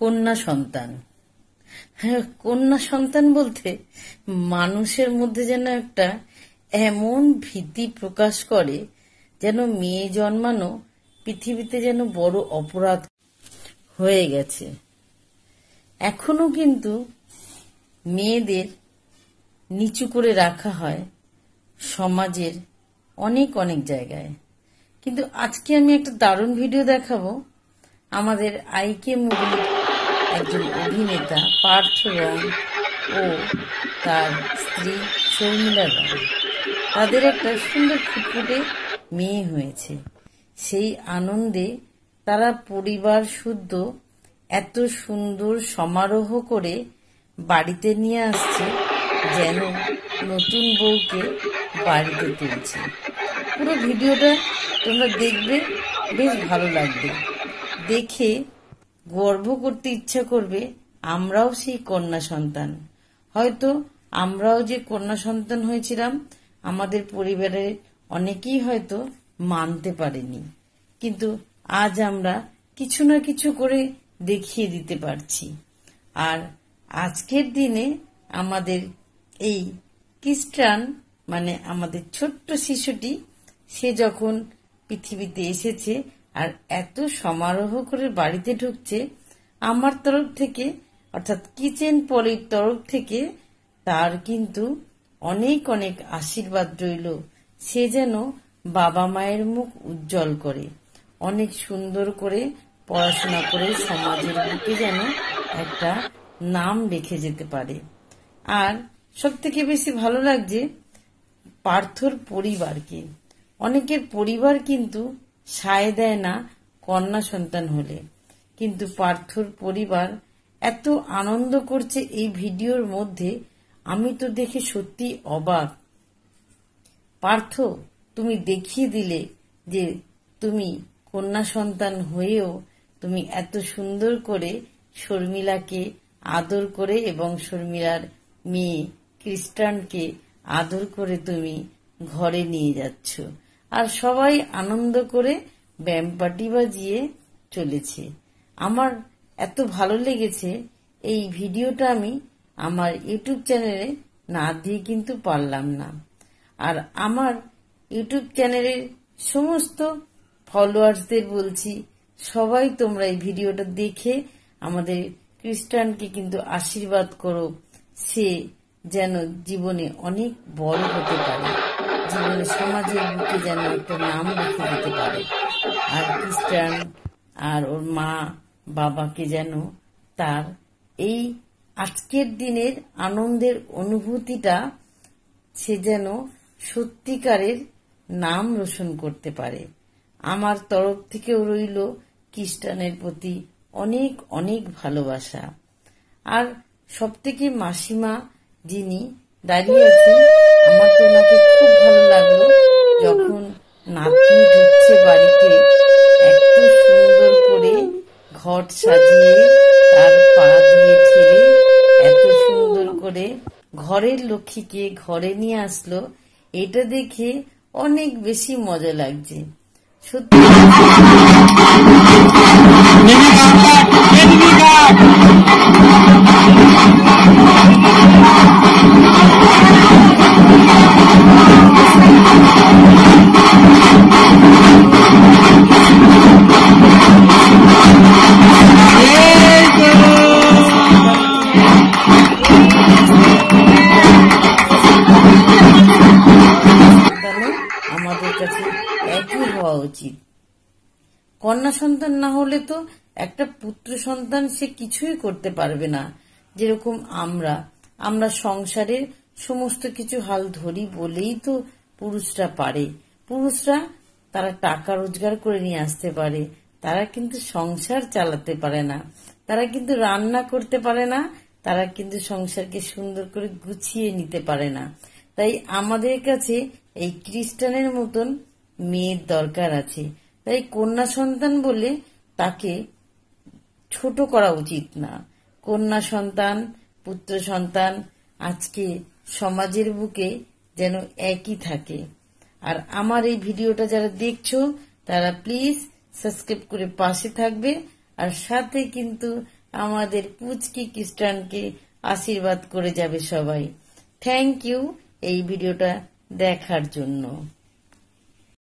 কন্যা সন্তান হ্যাঁ, কন্যা সন্তান বলতে মানুষের মধ্যে যেন একটা এমন ভীতি প্রকাশ করে যেন মেয়ে জন্মানো পৃথিবীতে যেন বড় অপরাধ হয়ে গেছে এখনো কিন্তু মেয়েদের নিচু করে রাখা হয় সমাজের অনেক অনেক জায়গায় কিন্তু আজকে আমি একটা দারুণ ভিডিও দেখাবো আমাদের আইকে মুভি একজন অভিনেতা পার্থ রায় ও তার স্ত্রী শর্মিলা রায় তাদের একটা সুন্দর ফুটফুটে মেয়ে হয়েছে সেই আনন্দে তারা পরিবার শুদ্ধ এত সুন্দর সমারোহ করে বাড়িতে নিয়ে আসছে যেন নতুন বউকে বাড়িতে তুলছে পুরো ভিডিওটা তোমরা দেখবে বেশ ভালো লাগবে দেখে গর্ব করতে ইচ্ছা করবে আমরাও সেই কন্যা সন্তান হয়তো আমরাও যে কন্যা সন্তান হয়েছিলাম আমাদের পরিবারের অনেকেই হয়তো মানতে পারেনি কিন্তু আজ আমরা কিছু না কিছু করে দেখিয়ে দিতে পারছি আর আজকের দিনে আমাদের এই খ্রিস্টান মানে আমাদের ছোট্ট শিশুটি সে যখন পৃথিবীতে এসেছে আর এত সমারোহ করে বাড়িতে ঢুকছে আমার তরফ থেকে অর্থাৎ কিচেন পলির তরফ থেকে তার কিন্তু অনেক অনেক আশীর্বাদ রইল সে যেন বাবা মায়ের মুখ উজ্জ্বল করে অনেক সুন্দর করে পড়াশোনা করে সমাজের বুকে যেন একটা নাম রেখে যেতে পারে আর সব থেকে বেশি ভালো লাগছে পার্থর পরিবারকে অনেকের পরিবার কিন্তু সায় দেয় না কন্যা সন্তান হলে কিন্তু পার্থর পরিবার এত আনন্দ করছে এই ভিডিওর মধ্যে আমি তো দেখে সত্যি অবাক পার্থ তুমি দেখিয়ে দিলে যে তুমি কন্যা সন্তান হয়েও তুমি এত সুন্দর করে শর্মিলাকে আদর করে এবং শর্মিলার মেয়ে ক্রিস্টানকে আদর করে তুমি ঘরে নিয়ে যাচ্ছ আর সবাই আনন্দ করে ব্যায়াম পার্টি বাজিয়ে চলেছে আমার এত ভালো লেগেছে এই ভিডিওটা আমি আমার ইউটিউব চ্যানেলে না দিয়ে কিন্তু পারলাম না আর আমার ইউটিউব চ্যানেলের সমস্ত ফলোয়ার্সদের বলছি সবাই তোমরা এই ভিডিওটা দেখে আমাদের খ্রিস্টানকে কিন্তু আশীর্বাদ করো সে যেন জীবনে অনেক বড় হতে পারে জীবনে মানে সমাজের বুকে যেন একটা নাম রেখে দিতে পারে আর খ্রিস্টান আর ওর মা বাবাকে যেন তার এই আজকের দিনের আনন্দের অনুভূতিটা সে যেন সত্যিকারের নাম রোশন করতে পারে আমার তরফ থেকেও রইল খ্রিস্টানের প্রতি অনেক অনেক ভালোবাসা আর সবথেকে মাসিমা যিনি দাঁড়িয়ে আছে আমার তো ওনাকে খুব ভালো লাগলো যখন নাতনি ঢুকছে বাড়িতে এত সুন্দর করে ঘট সাজিয়ে তার পা দিয়ে ঠেলে এত সুন্দর করে ঘরের লক্ষ্মীকে ঘরে নিয়ে আসলো এটা দেখে অনেক বেশি মজা লাগছে সত্যি উচিত কন্যা সন্তান না হলে তো একটা পুত্র সন্তান সে কিছুই করতে পারবে না যেরকম আমরা আমরা সংসারের সমস্ত কিছু হাল ধরি বলেই তো পুরুষরা পারে পুরুষরা তারা টাকা রোজগার করে নিয়ে আসতে পারে তারা কিন্তু সংসার চালাতে পারে না তারা কিন্তু রান্না করতে পারে না তারা কিন্তু সংসারকে সুন্দর করে গুছিয়ে নিতে পারে না তাই আমাদের কাছে এই খ্রিস্টানের মতন মেয়ের দরকার আছে তাই কন্যা সন্তান বলে তাকে ছোট করা উচিত না কন্যা সন্তান পুত্র সন্তান আজকে সমাজের বুকে যেন একই থাকে আর আমার এই ভিডিওটা যারা দেখছো তারা প্লিজ সাবস্ক্রাইব করে পাশে থাকবে আর সাথে কিন্তু আমাদের পুচকি খ্রিস্টানকে আশীর্বাদ করে যাবে সবাই থ্যাংক ইউ এই ভিডিওটা দেখার জন্য